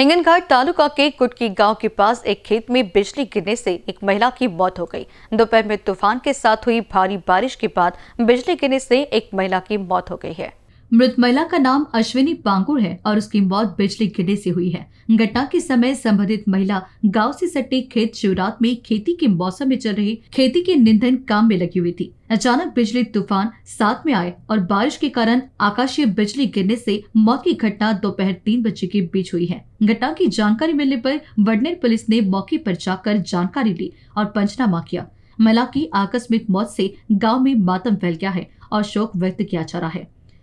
हिंगनघाट तालुका के कुटकी गांव के पास एक खेत में बिजली गिरने से एक महिला की मौत हो गई दोपहर में तूफान के साथ हुई भारी बारिश के बाद बिजली गिरने से एक महिला की मौत हो गई है मृत महिला का नाम अश्विनी पांगुर है और उसकी मौत बिजली गिरने से हुई है घटना के समय संबंधित महिला गांव से सटे खेत शिवरात में खेती के मौसम में चल रही खेती के निंदन काम में लगी हुई थी अचानक बिजली तूफान साथ में आए और बारिश के कारण आकाशीय बिजली गिरने से मौत की घटना दोपहर तीन बजे के बीच हुई है घटना की जानकारी मिलने पर वडनेर पुलिस ने मौके पर जाकर जानकारी ली और पंचनामा किया महिला की आकस्मिक मौत से गांव में मातम फैल गया है और शोक व्यक्त किया जा रहा है